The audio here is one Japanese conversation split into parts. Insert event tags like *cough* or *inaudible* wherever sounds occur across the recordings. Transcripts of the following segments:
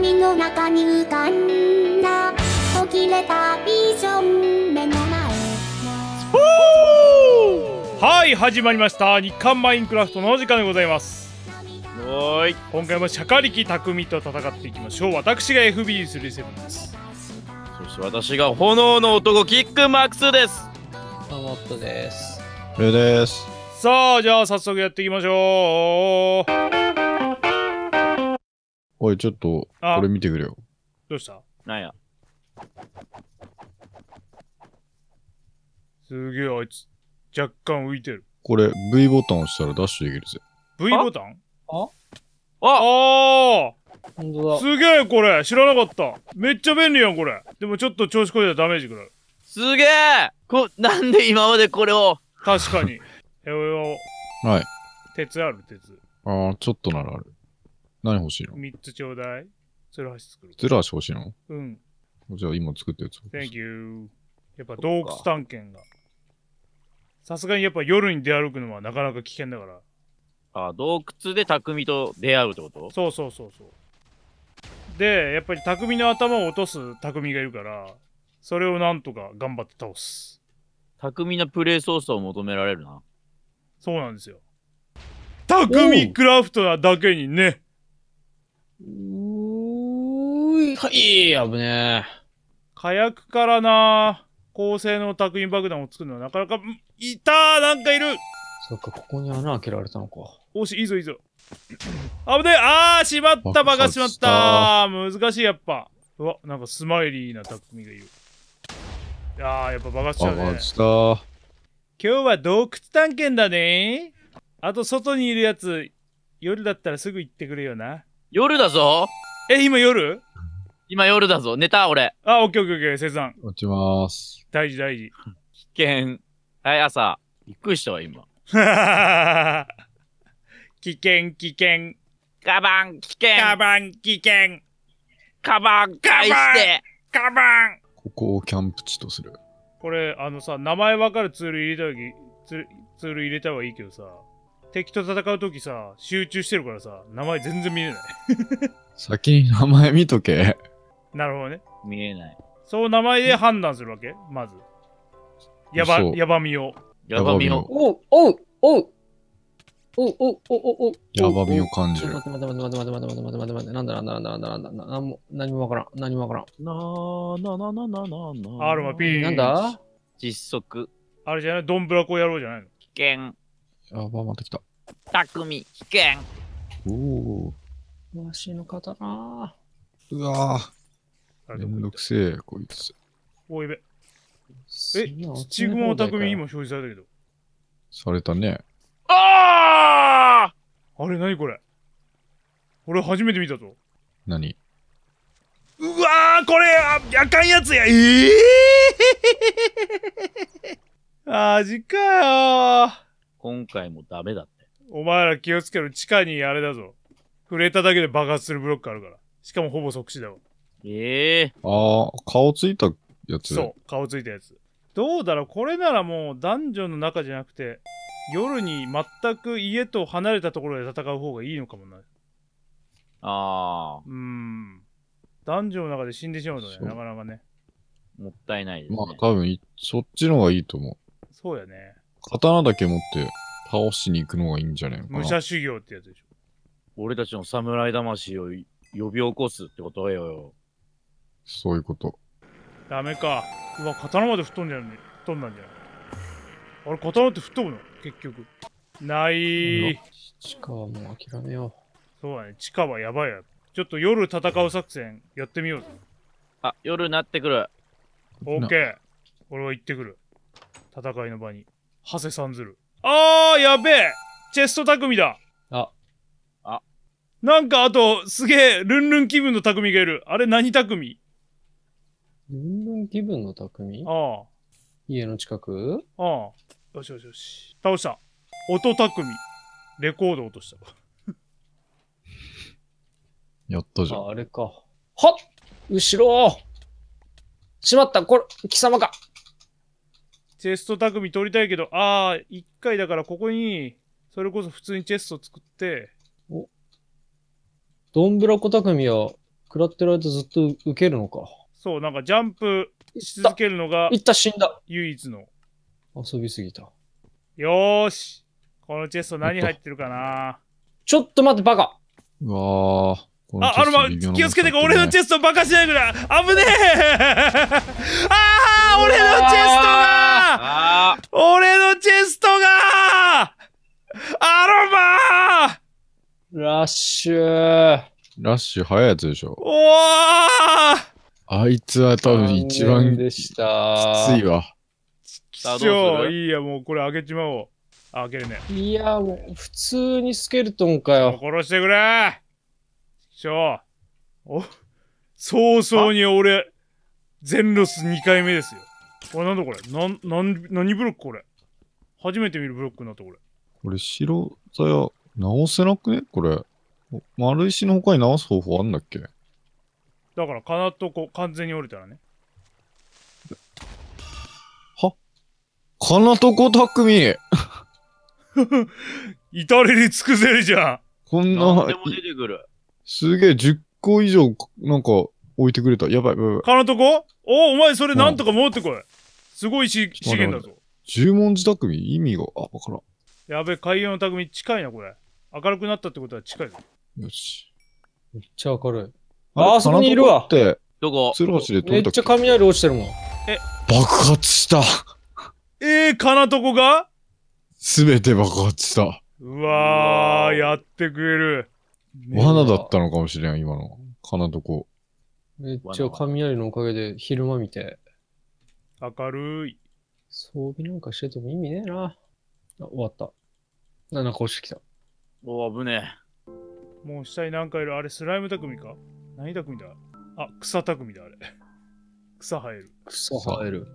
鏡の中に浮かんだ途切れたビジョン目の前はい始まりました日刊マインクラフトのお時間でございますはい今回もシャカリキ匠と戦っていきましょう私が FB37 ですそして私が炎の男キックマックスですどうもッですルですさあじゃあ早速やっていきましょうおい、ちょっと、これ見てくれよ。どうしたなんや。すげえ、あいつ、若干浮いてる。これ、V ボタン押したらダッシュできるぜ。V ボタンあああ本当だ。すげえ、これ知らなかった。めっちゃ便利やん、これ。でもちょっと調子こいでダメージくらい。すげえこ、なんで今までこれを。確かに。えおよ。はい。鉄ある、鉄。ああ、ちょっとならある。何欲しいの ?3 つちょうだい。ツルハシ作る。ツルハシ欲しいのうん。じゃあ今作ってるつ。Thank you. やっぱ洞窟探検が。さすがにやっぱ夜に出歩くのはなかなか危険だから。あ、洞窟で匠と出会うってことそうそうそうそう。で、やっぱり匠の頭を落とす匠がいるから、それをなんとか頑張って倒す。匠のプレイ操作を求められるな。そうなんですよ。匠クラフトなだけにね。うーい、はい、危ねえ。火薬からな、高性能院爆弾を作るのはなかなか、いたーなんかいるそっか、ここに穴開けられたのか。おし、いいぞいいぞ。*clears throat* 危ねえあー、しまったバカしまった難しいやっぱ。うわ、なんかスマイリーな匠がいる。あー、やっぱバカしちゃうね。バカした今日は洞窟探検だねあと外にいるやつ、夜だったらすぐ行ってくれよな。夜だぞえ、今夜今夜だぞ。寝た俺。あ、オッケーオッケーオッケー、生産。落ちまーす。大事大事。危険。はい、朝。びっくりしたわ、今。*laughs* 危険、危険。カバン、危険。カバン、危険。カバン、返してカバンここをキャンプ地とする。これ、あのさ、名前わかるツール入れたとき、ツール入れたはいいけどさ、敵と戦うときさ、集中してるからさ、名前全然見えない。*laughs* 先に名前見とけ。なるほどね。見えない。そう名前で判断するわけまず。やば、やばみを。やばみを。おう、おう、おう。おうおうおうおうやばみを感じる。待って待って待って待って待って待って待って待ってなんだなんだなんだなんだなんだなんも何もわからん何もわからん。なーなななななな。アルマピー。なんだ実測。あれじゃないドンブラコ野郎じゃないの危険。あ、バーマンときた。匠、危険。おお。わしの刀。うわぁ。めんどくせえ、こいつ。おいべ。え、土雲匠にも表示されたけど。されたね。あああれ、なにこれ。俺初めて見たぞ。なにうわぁ、これあ、やかんやつやええー、じ *laughs* かよ今回もダメだって。お前ら気をつけろ。地下にあれだぞ。触れただけで爆発するブロックあるから。しかもほぼ即死だわ。ええー、ああ、顔ついたやつそう、顔ついたやつ。どうだろうこれならもうダンジョンの中じゃなくて、夜に全く家と離れたところで戦う方がいいのかもな。ああ。うん。ダンジョンの中で死んでしまうのね、なかなかね。もったいないです、ね、まあ多分、そっちの方がいいと思う。そうやね。刀だけ持って倒しに行くのがいいんじゃねえのかな。武者修行ってやつでしょ。俺たちの侍魂を呼び起こすってことよ。そういうこと。ダメか。うわ、刀まで吹っ飛んじゃうね。吹っ飛んだんじゃなあれ、刀って吹っ飛ぶの結局。ないー。地下はもう諦めよう。そうだね。地下はやばいや。ちょっと夜戦う作戦やってみようぜ。あ、夜なってくる。オーケー。俺は行ってくる。戦いの場に。長谷さんずる。あー、やべえチェスト匠だ。あ。あ。なんか、あと、すげえ、ルンルン気分の匠がいる。あれ何匠ルンルン気分の匠ああ。家の近くああ。よしよしよし。倒した。音匠。レコード落とした。*laughs* やったじゃん。あれか。はっ後ろしまったこれ、貴様かチェスト匠取りたいけど、ああ、一回だからここに、それこそ普通にチェスト作って。お。ドンブラコ匠は、食らってる間ずっと受けるのか。そう、なんかジャンプし続けるのが、いった死んだ。唯一の。遊びすぎた。よーし。このチェスト何入ってるかなちょっと待って、バカ。うわー。あ、アルマ、気をつけて俺のチェストバカしないぐらい危ねえ *laughs* ああ俺のチェストあ俺のチェストがアロマラッシュラッシュ早いやつでしょ。おあいつは多分一番きついわ。ついいや、もうこれ開けちまおう。開けるね。いや、もう普通にスケルトンかよ。殺してくれ超お、早々に俺、全ロス2回目ですよ。これなんだこれなんなん何ブロックこれ初めて見るブロックになったこれこれ白さや直せなくねこれ丸石の他に直す方法あんだっけだから金とこ完全に折れたらねは金とこみ至れり尽くせりじゃんこんなすげえ10個以上なんか置いてくれた。やばい、やばい。とこおお前それなんとか持ってこい。すごいし資源だぞ。十文字匠意味が、あ、わからん。やべ海洋の匠近いな、これ。明るくなったってことは近いぞ。よし。めっちゃ明るい。あ、あそこにいるわ。ってどこ鶴橋でめっちゃ雷落ちてるもん。え、爆発した。えー、かなとこがすべて爆発した。うわー、やってくれる。罠だったのかもしれん、今の。かなとこ。めっちゃ雷のおかげで昼間見て。明るい。装備なんかしてても意味ねえな。あ、終わった。な、なんか落ちてきた。おお、危ねえ。もう下に何かいる。あれ、スライム匠か何匠だあ、草匠だ、あれ。*laughs* 草生える。草生える。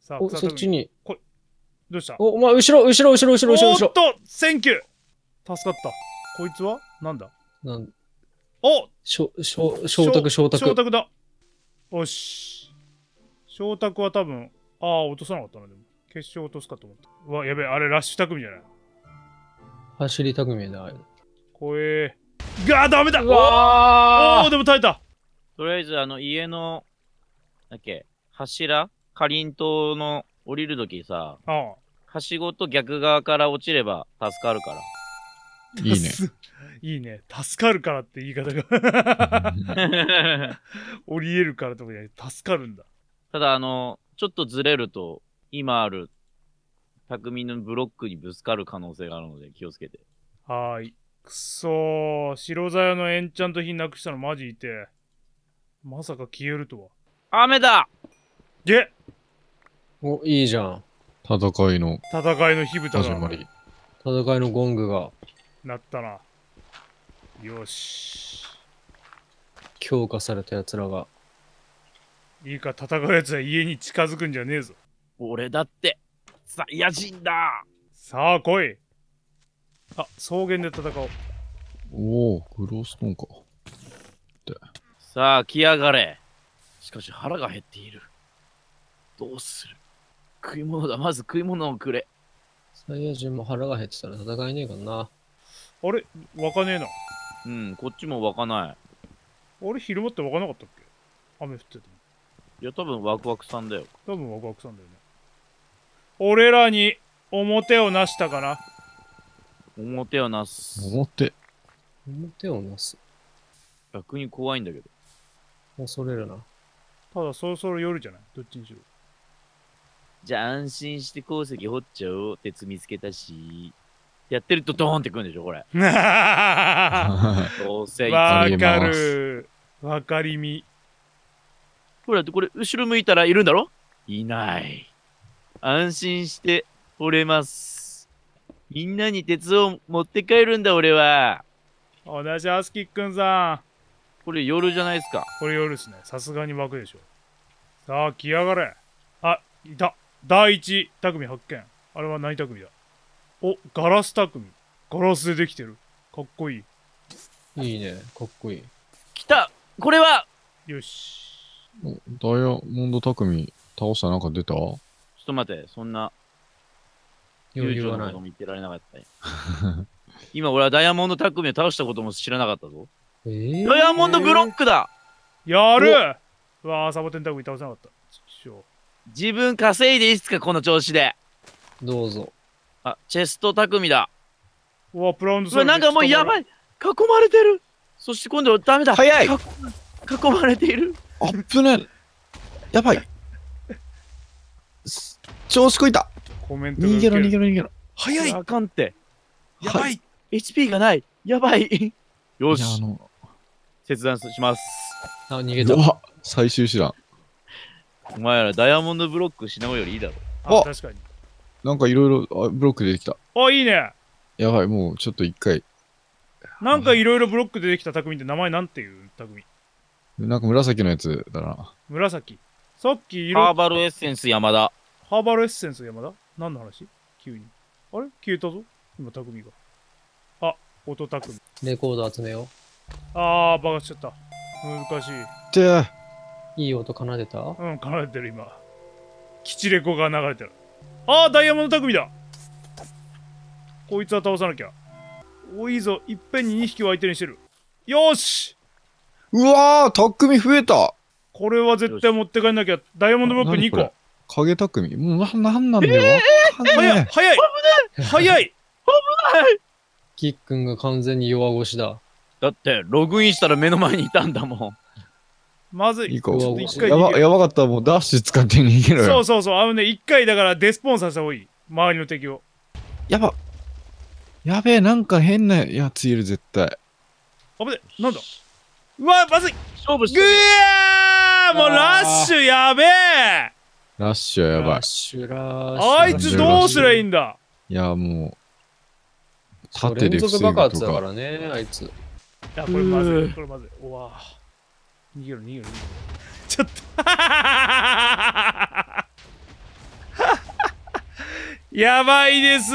さあ、お、そっちに。こい。どうしたお、お前、後ろ、後ろ、後ろ、後ろ、後ろ。おっと、センキュー助かった。こいつはなんだなんおしょ、しょ、昇卓、昇卓。昇卓だ。よし。昇卓は多分、ああ、落とさなかったな、でも。決勝落とすかと思った。うわ、やべえ、あれ、ラッシュ匠じゃない走り匠だ。怖えー。がー、ダメだわーおー、でも耐えたとりあえず、あの、家の、だっけ、柱かりんとうの降りるときさ、はしごと逆側から落ちれば助かるから。いいね。*laughs* いいね。助かるからって言い方が *laughs* 降りれるからとかじゃなく助かるんだ。ただ、あの、ちょっとずれると、今ある、匠のブロックにぶつかる可能性があるので、気をつけて。はーい。くそー。白鞘のエンチャント品なくしたのマジいて。まさか消えるとは。雨だげお、いいじゃん。戦いの戦いの火蓋が。始まり。戦いのゴングが。なったな。よし。強化されたやつらが。いいか、戦うやつは家に近づくんじゃねえぞ。俺だって、サイヤ人ださあ来いあ、草原で戦おう。おお、グロースコーンか。さあ、来やがれ。しかし腹が減っている。どうする食い物だ、まず食い物をくれ。サイヤ人も腹が減ってたら戦えねえかな。あれ湧かねえなうんこっちも湧かないあれ昼間って湧かなかったっけ雨降っててもいや多分ワクワクさんだよ多分ワクワクさんだよね俺らに表をなしたかな表をなす表表をなす逆に怖いんだけど恐れるなただそろそろ夜じゃないどっちにしろじゃあ安心して鉱石掘っちゃおう鉄見つけたしやってるとドーンってくるんでしょ、これ。*laughs* どうせいわかる。わかりみ。ほら、これ、後ろ向いたらいるんだろいない。安心して折れます。みんなに鉄を持って帰るんだ、俺は。おだし、アスキッくんさん。これ夜じゃないですか。これ夜ですね。さすがに湧くでしょ。さあ、来やがれ。あ、いた。第一、匠発見。あれは何匠だお、ガラス匠。ガラスでできてる。かっこいい。いいね。かっこいい。きたこれはよし。ダイヤモンド匠倒したなんか出たちょっと待って、そんな。余裕はない。見てられなかったよ。*laughs* 今俺はダイヤモンド匠を倒したことも知らなかったぞ。えー、ダイヤモンドブロックだやるうわー、サボテン匠倒せなかった。自分稼いでいいっすか、この調子で。どうぞ。あ、チェスト匠だ。うわ、プラウンドうわ、なんかもうやばい囲まれてるそして今度はダメだ早い囲まれているあっぶねやばい調子こいたコメント逃げろ逃げろ逃げろ早いあかんってやばい、はい、HP がないやばいよし切断しますあ逃げたわ最終手段お前らダイヤモンドブロックしなおよりいいだろあ確かになんかいろいろ、ブロック出てきた。あ、いいね。やばい、もうちょっと一回。なんかいろいろブロック出てきた匠って名前なんていう匠なんか紫のやつだな。紫。さっき色。ハーバルエッセンス山田。ハーバルエッセンス山田何の話急に。あれ消えたぞ今、匠が。あ、音匠。レコード集めよう。あー、バカしちゃった。難しい。っていい音奏でたうん、奏でてる今。基地レコが流れてる。ああダイヤモンド匠だこいつは倒さなきゃ多いぞいっぺんに2匹を相手にしてるよしうわー匠増えたこれは絶対持って帰んなきゃダイヤモンドブロック2個影匠もうななんなんだよ、えー、早い早い早い危ないキックンが完全に弱腰だだってログインしたら目の前にいたんだもんまずい。やば、やばかったらもうダッシュ使って逃げろよ。そうそうそう。あのね、一回だからデスポンさせた方がいい。周りの敵を。やば。やべえ、なんか変なやついる、絶対。危ねえ、なんだうわ、まずい勝負してぐーもうラッシュやべえラッシュやばい。ラッシュラッシュ。あいつどうすりゃいいんだいや、もう。縦で連続爆発だからね、あいつ。いや、これまずい、これまずい。うわ逃げろ逃げろちょっと *laughs* やばいです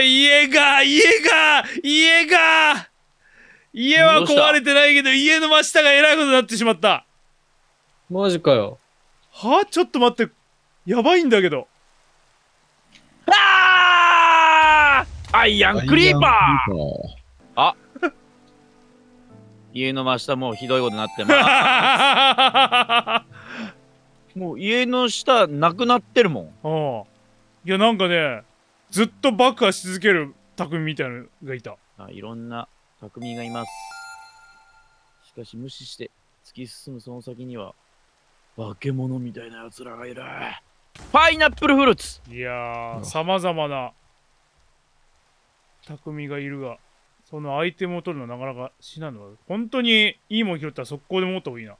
家が家が家が家は壊れてないけど家の真下がえらいことになってしまったマジかよはあちょっと待ってやばいんだけどああアイアンクリーパー家の真下もうひどいことになってます *laughs* もう家の下なくなってるもんああいやなんかねずっと爆破し続ける匠みたいなのがいたあいろんな匠がいますしかし無視して突き進むその先には化け物みたいな奴らがいるパイナップルフルーツいやさまざまな匠がいるがそのアイテムを取るのなかなか至難の本当にいいもん拾ったら速攻で持った方がいいな。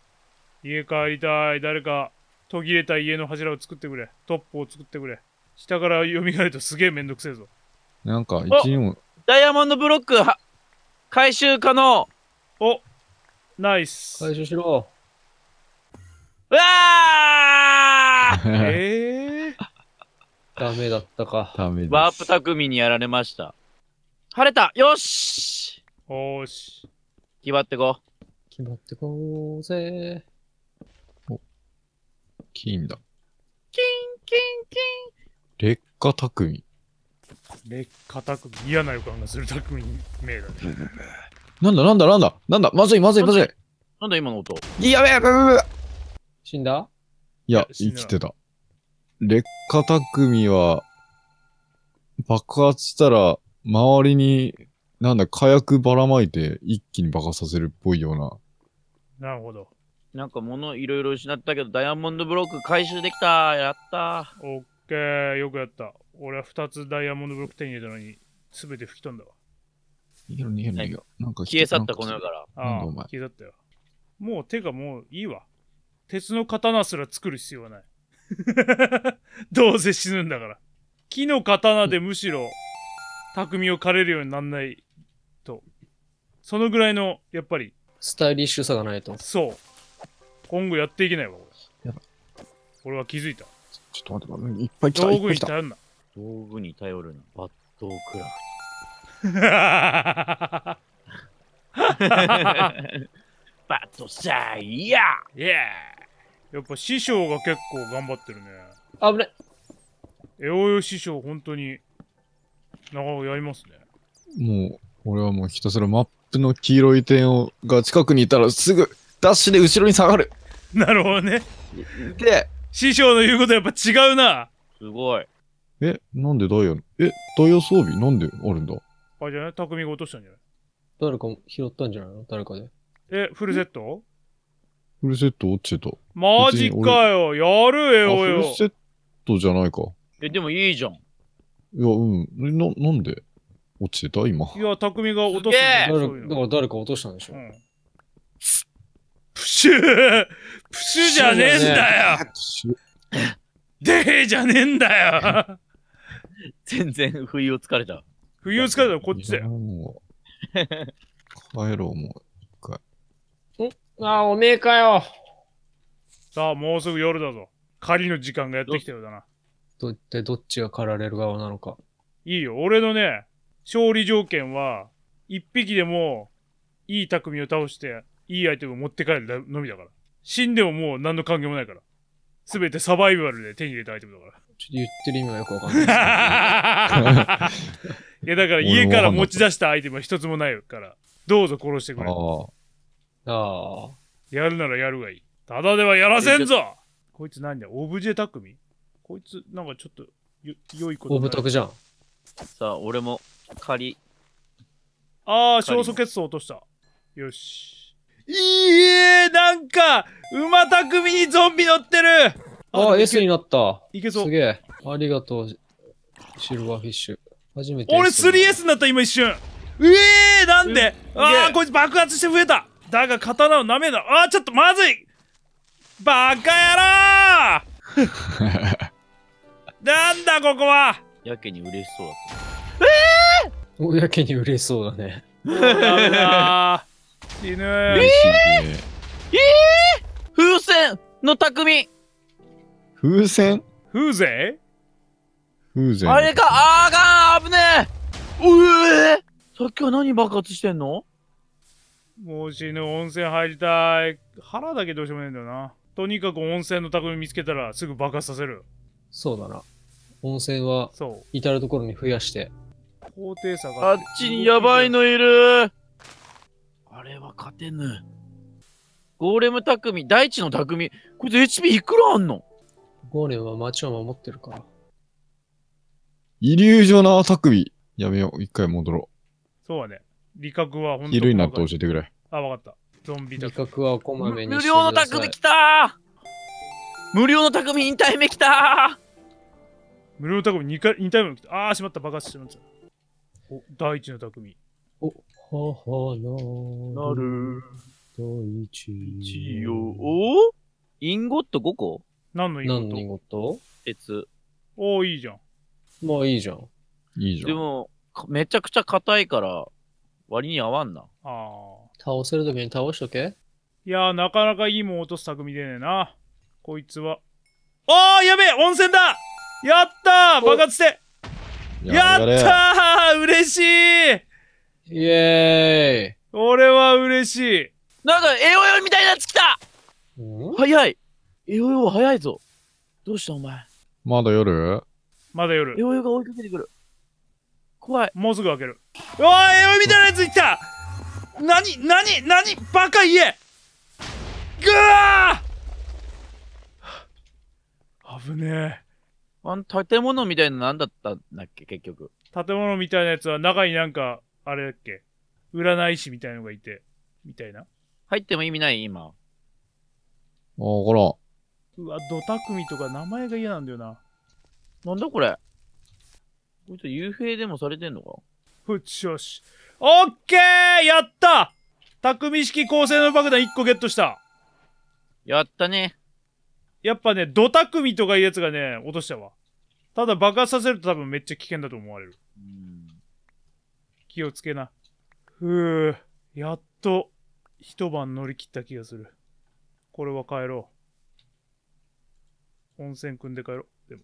家帰りたい。誰か途切れた家の柱を作ってくれ。トップを作ってくれ。下から蘇るとすげえめんどくせえぞ。なんか、一にも。ダイヤモンドブロックは、回収可能。お、ナイス。回収しろ。うわー *laughs* えー、ダメだったか。ダメです。ワープ匠にやられました。晴れたよしおーし。決まってこ。決まってこうぜ。お。金だ。キンキンキン。劣化匠。劣化匠。嫌な予感がする匠名だね。なんだなんだなんだなんだまずいまずいまずいなんだ今の音。やべえやべえやべえ死んだいや、生きてた。劣化匠は、爆発したら、周りに、なんだ、火薬ばらまいて一気に爆破させるっぽいような。なるほど。なんか物いろいろ失ったけど、ダイヤモンドブロック回収できたやったオッケー、よくやった。俺は二つダイヤモンドブロック手に入れたのに、すべて吹き飛んだわ。逃げろ逃げろ逃げろ。なんか消え去ったこの世から。ああ、消え去ったよ。もう手がもういいわ。鉄の刀すら作る必要はない。*laughs* どうせ死ぬんだから。木の刀でむしろ匠を狩れるようになんないと。そのぐらいの、やっぱり。スタイリッシュさがないと。そう。今後やっていけないわ、これ。俺は気づいた。ちょっと待って、いっぱい来た。道具に頼るな。道具に頼るな。バットクラフト。*laughs* バットサイヤーイエーやっぱ師匠が結構頑張ってるね。危ねえ。えおよ師匠、本当になかなかやりますね。もう、俺はもうひたすらマップの黄色い点をが近くにいたらすぐダッシュで後ろに下がる。なるほどね。で、師匠の言うことやっぱ違うな。すごい。え、なんでダイヤの、え、ダイヤ装備なんであるんだあれじゃない匠が落としたんじゃない誰か拾ったんじゃないの誰かで。え、フルセットフルセット落ちてた。マジかよ。やるえよよ。フルセットじゃないか。え、でもいいじゃん。いや、うん。な、なんで落ちてた今。いや、匠が落とすんだから誰か落としたんでしょ。うん、プシュープシュじゃねえんだよでえじゃねえんだよ全然不意をつかれた。不意をつかれたこっちで。もう帰ろう、もう。一回。んあ、おめえかよ。さあ、もうすぐ夜だぞ。狩りの時間がやってきたようだな。とってどっちが狩られる側なのか。いいよ。俺のね、勝利条件は、一匹でも、いい匠を倒して、いいアイテムを持って帰るのみだから。死んでももう何の関係もないから。すべてサバイバルで手に入れたアイテムだから。ちょっと言ってる意味がよくわかんない、ね。*laughs* いや、だから家から持ち出したアイテムは一つもないから、どうぞ殺してくれ。ああ。やるならやるがいい。ただではやらせんぞこいつ何だオブジェ匠こいつ、なんかちょっと、よ、良いことない。大じゃん。さあ、俺も、仮。ああ、小素欠損落とした。よし。いいえ、なんか、馬匠にゾンビ乗ってるああ、S になった。いけそう。すげえ。ありがとう、シルバーフィッシュ。初めて。俺 3S になった、今一瞬。うえー、なんでああ、こいつ爆発して増えた。だが、刀を舐めな。ああ、ちょっとまずいバカ野郎なんだここはやけに嬉しそうだええー、おやけに嬉しそうだね。だ死ぬ。えー、えー、風船の匠風船風船風船あれかあーがあ危ねえうえさっきは何爆発してんのもう死ぬ温泉入りたい腹だけどうしようもねえんだよなとにかく温泉の匠見つけたらすぐ爆発させるそうだな温泉は至る所に増やして高低差があっちにやばいのいるあれは勝てぬゴーレム匠大地の匠こいつ HP いくらあんのゴーレムは町を守ってるからイリュージョナー匠やめよう一回戻ろうそうだね理覚は本当にるになって教えてくれあわかったゾンビだ。覚はこまめに無料の匠来た無料の匠引退目来た無料匠2回、2体目来て、ああ、しまった、爆発してまった。お、第一の匠。お、母の。なる。第一よ。おインゴット5個何のインゴット何のインゴット鉄。おおいいじゃん。まあいいじゃん。いいじゃん。でも、めちゃくちゃ硬いから、割に合わんな。ああ。倒せるときに倒しとけいやー、なかなかいいもん落とす匠でねえな。こいつは。ああやべえ温泉だやったー爆発してやったー嬉しいイエーイ俺は嬉しいなんか、エオヨみたいなやつ来た早いエオヨ早いぞどうしたお前まだ夜まだ夜エオヨが追いかけてくる怖いもうすぐ開けるうわーエオヨみたいなやつ来たなになになにバカ言えぐわー危ねえあの建物みたいな何だったんだっけ、結局。建物みたいなやつは中になんか、あれだっけ、占い師みたいなのがいて、みたいな。入っても意味ない今。ああ、ほら。うわ、ドタクミとか名前が嫌なんだよな。なんだこれ。こいつ幽閉でもされてんのかふちよし。オッケーやった匠式高性能爆弾1個ゲットしたやったね。やっぱね、ドタ組とかいうやつがね、落としたわ。ただ爆発させると多分めっちゃ危険だと思われる。気をつけな。ふぅ、やっと一晩乗り切った気がする。これは帰ろう。温泉組んで帰ろう。でも。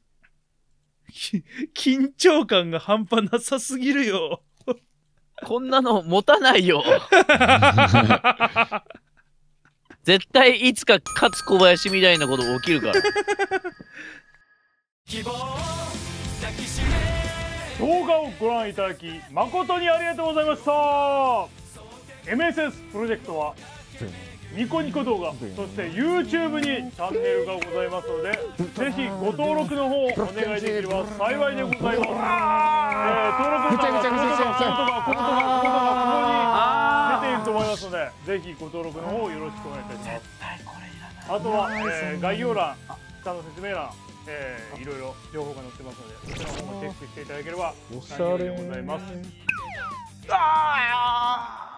緊張感が半端なさすぎるよ。こんなの持たないよ。*laughs* 絶対いつか勝つ小林みたいなこと起きるから動画をご覧いただき誠にありがとうございました MSS プロジェクトはニコニコ動画そして YouTube にチャンネルがございますのでぜひご登録の方お願いできれば幸いでございます、えー、登録のますのでぜひご登録の方よろしくお願いいたしますあとは、えー、概要欄下の説明欄えー、いろいろ情報が載ってますのでそちらの方もチェックしていただければおしゃでございますああ